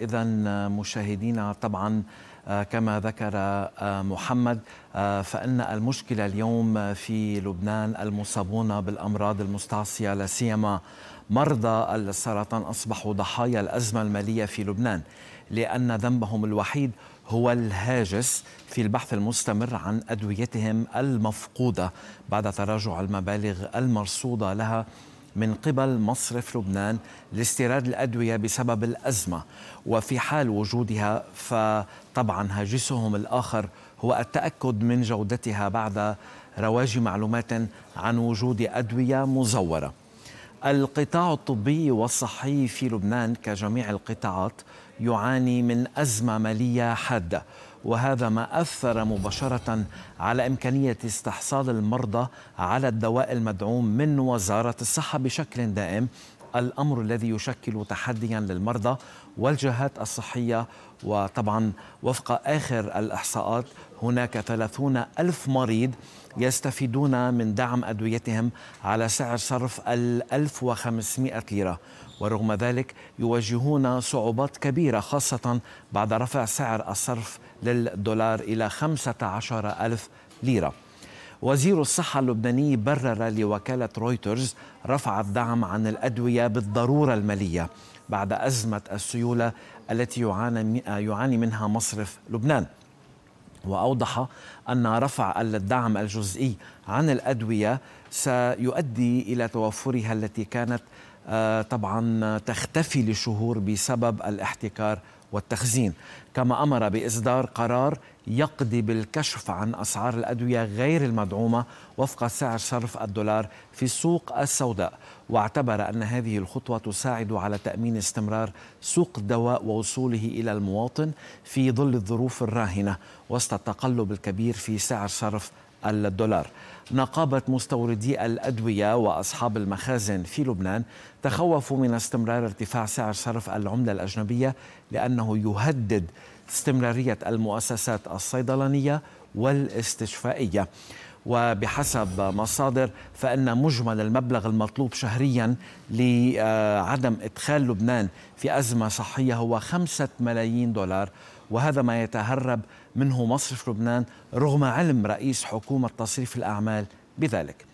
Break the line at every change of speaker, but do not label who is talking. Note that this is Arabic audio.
إذا مشاهدينا طبعا آه، كما ذكر آه، محمد آه، فإن المشكلة اليوم في لبنان المصابون بالأمراض المستعصية لا سيما مرضى السرطان أصبحوا ضحايا الأزمة المالية في لبنان لأن ذنبهم الوحيد هو الهاجس في البحث المستمر عن أدويتهم المفقودة بعد تراجع المبالغ المرصودة لها من قبل مصرف لبنان لاستيراد الأدوية بسبب الأزمة وفي حال وجودها فطبعا هاجسهم الآخر هو التأكد من جودتها بعد رواج معلومات عن وجود أدوية مزورة القطاع الطبي والصحي في لبنان كجميع القطاعات يعاني من أزمة مالية حادة وهذا ما أثر مباشرة على إمكانية استحصال المرضى على الدواء المدعوم من وزارة الصحة بشكل دائم الأمر الذي يشكل تحديا للمرضى والجهات الصحية وطبعا وفق آخر الإحصاءات هناك 30 ألف مريض يستفيدون من دعم أدويتهم على سعر صرف 1500 ليرة ورغم ذلك يواجهون صعوبات كبيرة خاصة بعد رفع سعر الصرف للدولار إلى 15 ألف ليرة وزير الصحة اللبناني برر لوكالة رويترز رفع الدعم عن الأدوية بالضرورة المالية بعد أزمة السيولة التي يعاني, يعاني منها مصرف لبنان وأوضح أن رفع الدعم الجزئي عن الأدوية سيؤدي إلى توفرها التي كانت آه، طبعا تختفي لشهور بسبب الاحتكار والتخزين كما امر باصدار قرار يقضي بالكشف عن اسعار الادويه غير المدعومه وفق سعر صرف الدولار في السوق السوداء واعتبر ان هذه الخطوه تساعد على تامين استمرار سوق الدواء ووصوله الى المواطن في ظل الظروف الراهنه وسط التقلب الكبير في سعر صرف الدولار نقابة مستوردي الأدوية وأصحاب المخازن في لبنان تخوفوا من استمرار ارتفاع سعر صرف العملة الأجنبية لأنه يهدد استمرارية المؤسسات الصيدلانية والاستشفائية وبحسب مصادر فإن مجمل المبلغ المطلوب شهريا لعدم إدخال لبنان في أزمة صحية هو خمسة ملايين دولار وهذا ما يتهرب منه مصرف لبنان رغم علم رئيس حكومة تصريف الأعمال بذلك